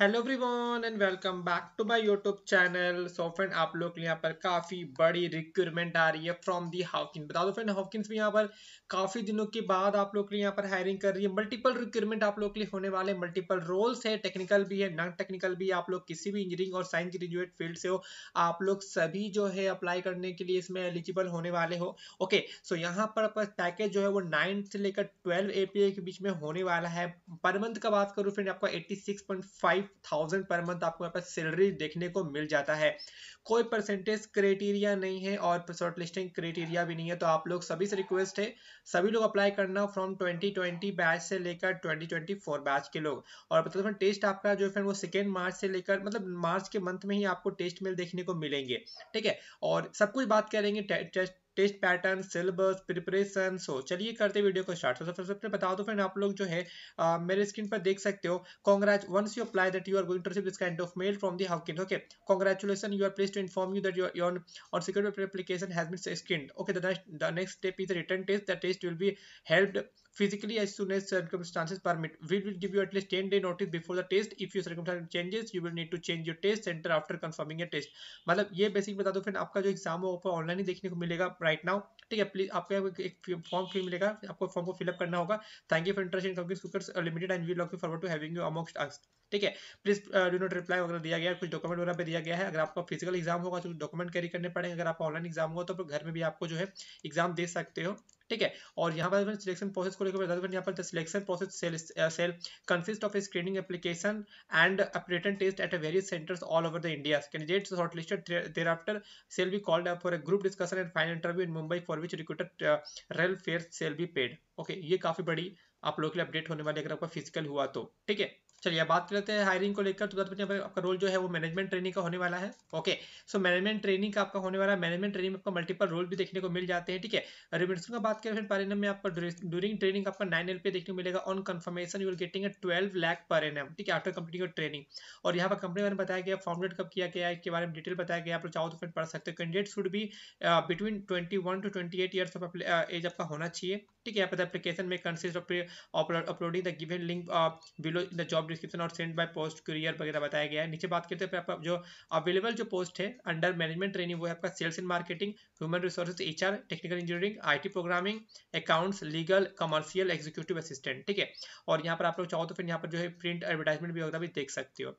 Hello everyone and welcome back to my YouTube channel so friend आप लोग यहाँ पर काफ़ी बड़ी रिक्रूटमेंट आ रही है फ्रॉम दी हाउकिन बता दो फ्रेंड हाउकिन भी यहाँ पर काफ़ी दिनों के बाद आप लोग के लिए यहाँ पर हायरिंग कर रही है मल्टीपल रिक्रूटमेंट आप लोग के लिए होने वाले मल्टीपल रोल्स है टेक्निकल भी है नॉन टेक्निकल भी आप लोग किसी भी इंजीनियरिंग और साइंस ग्रेजुएट फील्ड से हो आप लोग सभी जो है अप्लाई करने के लिए इसमें एलिजिबल होने वाले हो ओके सो यहाँ पर पैकेज जो है वो नाइन्थ से लेकर ट्वेल्व ए के बीच में होने वाला है पर मंथ का बात करूँ फ्रेंड आपका eighty five thousand per month आपको यहाँ पर सैलरी देखने को मिल जाता है कोई परसेंटेज क्राइटेरिया नहीं है और शॉर्ट लिस्टिंग क्राइटेरिया भी नहीं है तो आप लोग सभी से रिक्वेस्ट है सभी लोग अप्लाई करना फ्रॉम 2020 बैच से लेकर 2024 बैच के लोग और मतलब दो टेस्ट आपका जो फ्रेंड वो सेकेंड मार्च से लेकर मतलब मार्च के मंथ में ही आपको टेस्ट मेल देखने को मिलेंगे ठीक है और सब कुछ बात करेंगे test test pattern syllabus preparation so चलिए करते वीडियो को स्टार्ट तो सबसे सबसे बता दो फ्रेंड आप लोग जो है आ, मेरे स्क्रीन पर देख सकते हो congratulations you apply that you are going to receive this kind of mail from the Hawkins okay congratulations you are pleased to inform you that your your और secure paper application has been screened okay the next step is written test the test will be held physically as soon as circumstances permit. We will give you at least 10 day notice before the test. If your circumstances changes, you will need to change your test center after confirming a test. मतलब ये basic बता दो friend आपका जो exam वो online ही देखने को मिलेगा राइट नाउ ठीक है प्लीज आपको एक फॉर्म फिल मिलेगा आपको फॉर्म को फिलअप करना होगा thank you for interest in company cookers limited and we look forward to having you amongst us ठीक है प्लीज डू नॉट रिप्लाई वगैरह दिया गया कुछ डॉक्यूमेंट वगैरह पे दिया गया है अगर आपका फिजिकल एग्जाम होगा तो डॉक्यूमेंट कैरी करने पड़ेंगे अगर आप ऑनलाइन एग्जाम होगा तो घर में भी आपको जो है एग्जाम दे सकते हो ठीक है और यहाँ पर सिलेक्शन प्रोसेस को लेकर यहाँ पर selection process shall shall consist of screening application and written test at various centres all over the India candidate shortlisted thereafter shall called called up for group group discussion and final interview in Mumbai for which रिक्रूटर rail fare shall be paid okay ये काफी बड़ी आप लोगों के लिए update होने वाली अगर आपका फिजिकल हुआ तो ठीक है चलिए बात कर लेते हैं हायरिंग को लेकर तो आपका रोल जो है वो मैनेजमेंट ट्रेनिंग का होने वाला है ओके सो मैनेजमेंट ट्रेनिंग का आपका होने वाला है मैनेजमेंट ट्रेनिंग में आपका मल्टीपल रोल भी देखने को मिल जाते हैं ठीक है रिमेंशन का बात करें फिर पर एन में आपका ड्यूरिंग ट्रेनिंग आपका नाइन एल पे देखने को मिलेगा on confirmation you're getting twelve lakh per एन ठीक है आफ्टर कंपनी कंप्लीटिंग ट्रेनिंग और यहाँ पर कंपनी बारे में बताया गया फाउंडेड कब किया गया इसके बारे में डिटेल बताया गया आप लोग चाहो तो फिर पढ़ सकते हो candidate should be between twenty two twenty eight year of age आपका होना चाहिए ठीक है यहाँ पर एप्लीकेशन में consist of uploading the given link below the job description और सेंड बाय पोस्ट कुरियर वगैरह बताया गया है नीचे बात करते हैं आपका जो अवेलेबल जो पोस्ट है अंडर मैनेजमेंट ट्रेनिंग वो है आपका sales and marketing human resources H technical engineering I programming accounts legal commercial executive assistant ठीक है और यहाँ पर आप लोग चाहो तो फिर यहाँ पर जो है प्रिंट एडवर्टाइजमेंट भी होगा भी देख सकते हो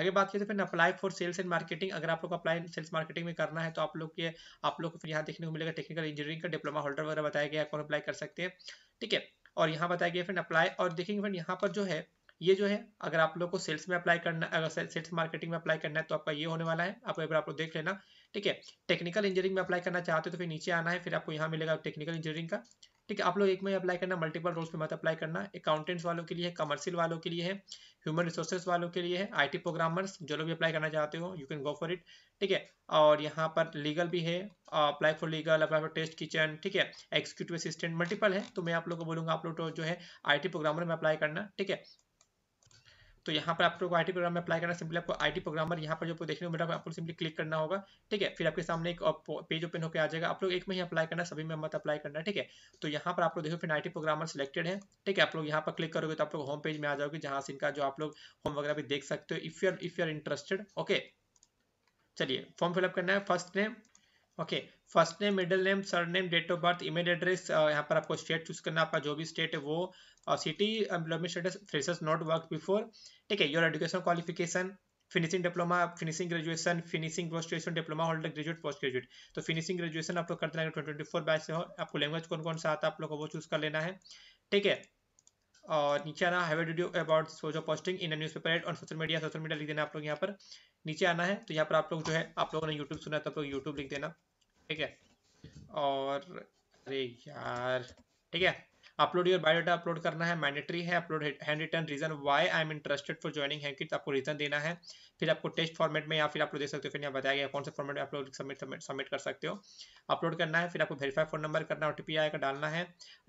आगे बात करते हैं फिर apply for sales and marketing अगर आप लोग अप्लाई सेल्स मार्केटिंग में करना है तो आप लोग के आप लोग को फिर यहाँ देखने को मिलेगा टेक्निकल इंजीनियरिंग का डिप्लोमा होल्डर वगैरह बताया गया कौन अप्लाई कर सकते हैं ठीक है और यहाँ बताया गया फिर अप्लाई और देखेंगे फिर यहाँ पर जो है ये जो है अगर आप लोग को सेल्स में अप्लाई करना अगर सेल्स मार्केटिंग में अप्लाई करना है तो आपका ये होने वाला है आप एक बार आप लोग देख लेना ठीक है टेक्निकल इंजीनियरिंग में अप्लाई करना चाहते हो तो फिर नीचे आना है फिर आपको यहाँ मिलेगा टेक्निकल इंजीनियरिंग का ठीक है आप लोग एक में अप्लाई करना मल्टीपल रोल्स में मत अप्लाई करना अकाउंटेंट्स वालों के लिए कमर्शियल वालों के लिए है ह्यूमन रिसोर्सेज वालों के लिए है आईटी प्रोग्रामर्स जो लोग भी अप्लाई करना चाहते हो you can go for it ठीक है और यहाँ पर लीगल भी है apply for legal apply for test kitchen ठीक है एक्सिक्यूटिव असिस्टेंट मल्टीपल है तो मैं आप लोग को बोलूंगा आप लोग तो जो है आई प्रोग्रामर में अप्लाई करना ठीक है तो यहाँ पर आप लोग आई प्रोग्राम में अप्लाई करना सिंपली आपको आई प्रोग्रामर यहाँ पर जो देखने को मिला आपको सिंपली क्लिक करना होगा ठीक है फिर आपके सामने एक पेज ओपन होकर आ जाएगा आप लोग एक में ही अप्लाई करना सभी में मत अप्लाई करना ठीक है तो यहाँ पर आप लोग देखो फिर आई प्रोग्रामर सिलेक्टेड है ठीक है आप लोग यहाँ पर क्लिक करोगे तो आप लोग होम पेज में आ जाओगे जहाँ से इनका जो आप लोग होम वगैरह भी देख सकते हो if your if you are interested okay चलिए फॉर्म फिलअप करना है first name okay first name middle name surname date of birth email address यहाँ पर आपको स्टेट चूज करना आपका जो भी स्टेट है वो और city employment status freshers not work before ठीक है your education qualification finishing diploma finishing graduation finishing post graduation diploma holder graduate post graduate तो फिनिशिंग ग्रेजुएशन आप लोग करते रहेंगे ट्वेंटी फोर बैच से हो आपको लैंग्वेज कौन कौन सा आता है आप लोग को वो चूज कर लेना है ठीक है और नीचे आना है video about social posting in newspaper और सोशल मीडिया सोशल मीडिया लिख देना आप लोग यहाँ पर नीचे आना है तो यहाँ पर आप लोग जो है आप लोगों ने यूट्यूब सुना तो आप लोग यूट्यूब लिख देना ठीक है और अरे यार ठीक है अपलोड योर बायोडाटा अपलोड करना है मैंडेटरी है upload handwritten reason why I am interested for joining है तो आपको रीजन देना है फिर आपको टेस्ट फॉर्मेट में या फिर आप लोग देख सकते हो फिर यहाँ बताया गया कौन से फॉर्मेट में आप लोग सबमिट सबमिट कर सकते हो अपलोड करना है फिर आपको वेरीफाई फोन नंबर करना है ओ आएगा डालना है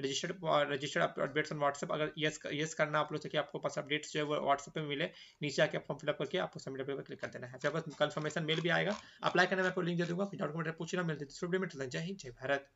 registered registered updates on WhatsApp अगर यस यस करना आप लोग से कि आपको पास अपडेट्स जो है वो व्हाट्सएप पर मिले नीचे आके फॉर्म फिलअप करके आपको सबमिट पर क्लिक कर देना है फिर आपको कंफर्मेशन मेल भी आएगा अप्लाई करने में आपको लिंक दे दूंगा फिर डॉक्यूमेंट पूछना मिलते जय हिंद जय भारत